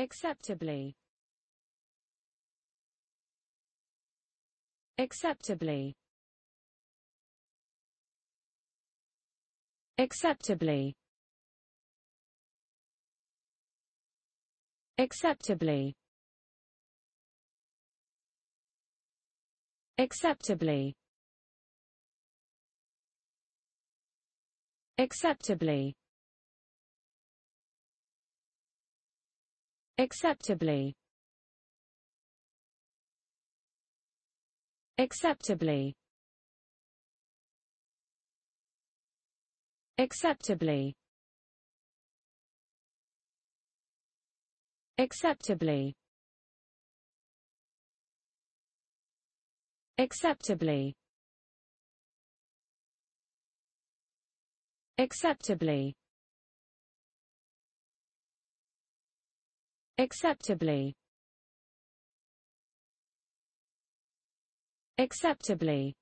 acceptably acceptably acceptably acceptably acceptably acceptably acceptably acceptably acceptably acceptably acceptably acceptably acceptably acceptably